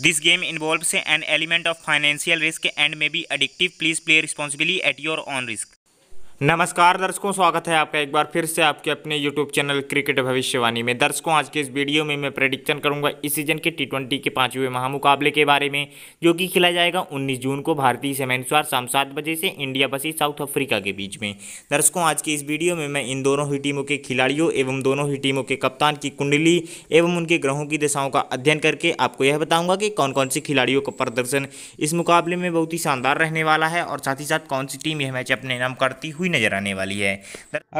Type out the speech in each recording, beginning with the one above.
This game involves an element of financial risk and may be addictive. Please play responsibly at your own risk. नमस्कार दर्शकों स्वागत है आपका एक बार फिर से आपके अपने यूट्यूब चैनल क्रिकेट भविष्यवाणी में दर्शकों आज के इस वीडियो में मैं प्रेडिक्शन करूंगा इस सीजन के टी ट्वेंटी के पांचवें महामुकाबले के बारे में जो कि खेला जाएगा 19 जून को भारतीय समय अनुसार शाम सात बजे से इंडिया बसी साउथ अफ्रीका के बीच में दर्शकों आज की इस वीडियो में मैं इन दोनों ही टीमों के खिलाड़ियों एवं दोनों ही टीमों के कप्तान की कुंडली एवं उनके ग्रहों की दशाओं का अध्ययन करके आपको यह बताऊँगा कि कौन कौन से खिलाड़ियों का प्रदर्शन इस मुकाबले में बहुत ही शानदार रहने वाला है और साथ ही साथ कौन सी टीम यह मैच अपने नाम करती हुई नजर आने वाली है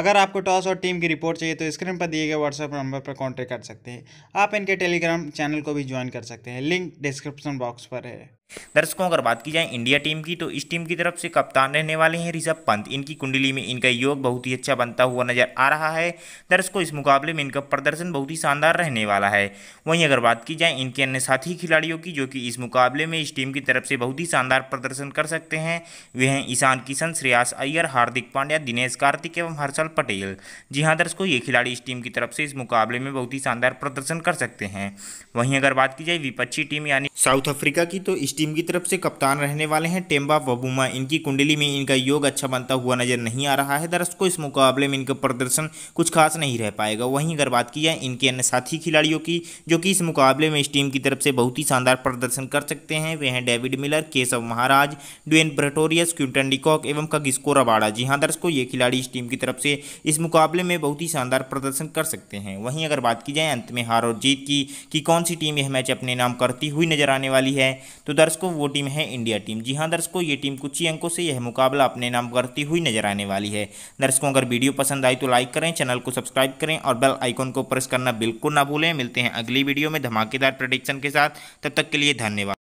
अगर आपको टॉस और टीम की रिपोर्ट चाहिए तो स्क्रीन पर दिए गए व्हाट्सएप नंबर पर कॉन्टेक्ट कर सकते हैं आप इनके टेलीग्राम चैनल को भी ज्वाइन कर सकते हैं लिंक डिस्क्रिप्शन बॉक्स पर है दर्शकों अगर बात की जाए इंडिया टीम की तो इस टीम की तरफ से कप्तान रहने वाले हैं ऋषभ पंत इनकी कुंडली में इनका योग बहुत ही अच्छा बनता हुआ नजर आ रहा है दर्शकों इस मुकाबले में इनका प्रदर्शन बहुत ही शानदार रहने वाला है वहीं अगर बात की जाए इनके अन्य साथी खिलाड़ियों की जो कि इस मुकाबले में इस टीम की तरफ से बहुत ही शानदार प्रदर्शन कर सकते हैं वे हैं ईशान किशन श्रेयास अय्यर हार्दिक पांड्या दिनेश कार्तिक एवं हर्षल पटेल जी हाँ दर्शकों ये खिलाड़ी इस टीम की तरफ से इस मुकाबले में बहुत ही शानदार प्रदर्शन कर सकते हैं वहीं अगर बात की जाए विपक्षी टीम यानी साउथ अफ्रीका की तो इस टीम की तरफ से कप्तान रहने वाले हैं टेम्बा वबुमा इनकी कुंडली में इनका योग अच्छा बनता हुआ नजर नहीं आ रहा है दरअसल इस मुकाबले में इनका प्रदर्शन कुछ खास नहीं रह पाएगा वहीं अगर बात की जाए इनके अन्य साथी खिलाड़ियों की जो कि इस मुकाबले में इस टीम की तरफ से बहुत ही शानदार प्रदर्शन कर सकते हैं वे हैं David Miller Keshav Maharaj Dwayne Pretorius Quinton de Kock एवं कगिस्को रबाड़ा जी हाँ दर्शकों ये खिलाड़ी इस टीम की तरफ से इस मुकाबले में बहुत ही शानदार प्रदर्शन कर सकते हैं वहीं अगर बात की जाए अंत में हार और जीत की कि कौन सी टीम यह मैच अपने नाम करती हुई नजर आने वाली है तो दर्शक दर्शकों वो टीम है इंडिया टीम जी हाँ दर्शकों ये टीम कुछ ही अंकों से यह मुकाबला अपने नाम करती हुई नजर आने वाली है दर्शकों अगर वीडियो पसंद आई तो लाइक करें चैनल को सब्सक्राइब करें और बेल आइकॉन को प्रेस करना बिल्कुल ना भूलें मिलते हैं अगली वीडियो में धमाकेदार प्रोडिक्शन के साथ तब तक के लिए धन्यवाद